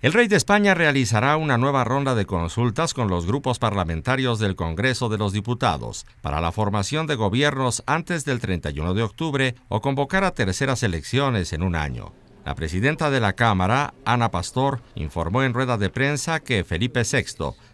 El rey de España realizará una nueva ronda de consultas con los grupos parlamentarios del Congreso de los Diputados para la formación de gobiernos antes del 31 de octubre o convocar a terceras elecciones en un año. La presidenta de la Cámara, Ana Pastor, informó en rueda de prensa que Felipe VI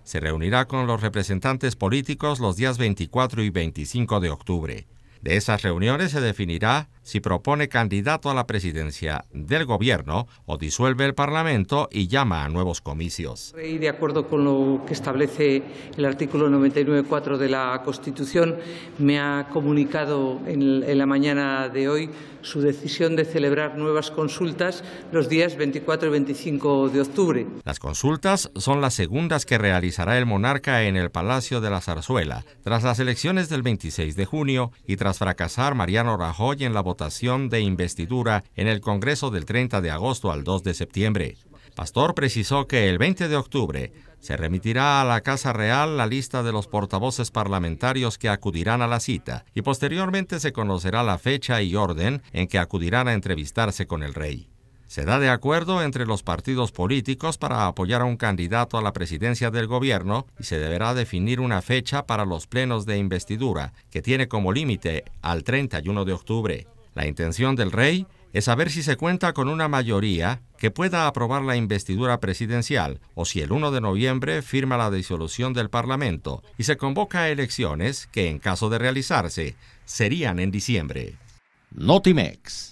se reunirá con los representantes políticos los días 24 y 25 de octubre. De esas reuniones se definirá si propone candidato a la presidencia del gobierno o disuelve el Parlamento y llama a nuevos comicios. Y de acuerdo con lo que establece el artículo 99.4 de la Constitución, me ha comunicado en la mañana de hoy su decisión de celebrar nuevas consultas los días 24 y 25 de octubre. Las consultas son las segundas que realizará el monarca en el Palacio de la Zarzuela, tras las elecciones del 26 de junio y tras fracasar Mariano Rajoy en la votación votación de investidura en el Congreso del 30 de agosto al 2 de septiembre. Pastor precisó que el 20 de octubre se remitirá a la Casa Real la lista de los portavoces parlamentarios que acudirán a la cita y posteriormente se conocerá la fecha y orden en que acudirán a entrevistarse con el rey. Se da de acuerdo entre los partidos políticos para apoyar a un candidato a la presidencia del gobierno y se deberá definir una fecha para los plenos de investidura, que tiene como límite al 31 de octubre. La intención del rey es saber si se cuenta con una mayoría que pueda aprobar la investidura presidencial o si el 1 de noviembre firma la disolución del Parlamento y se convoca a elecciones que, en caso de realizarse, serían en diciembre. Notimex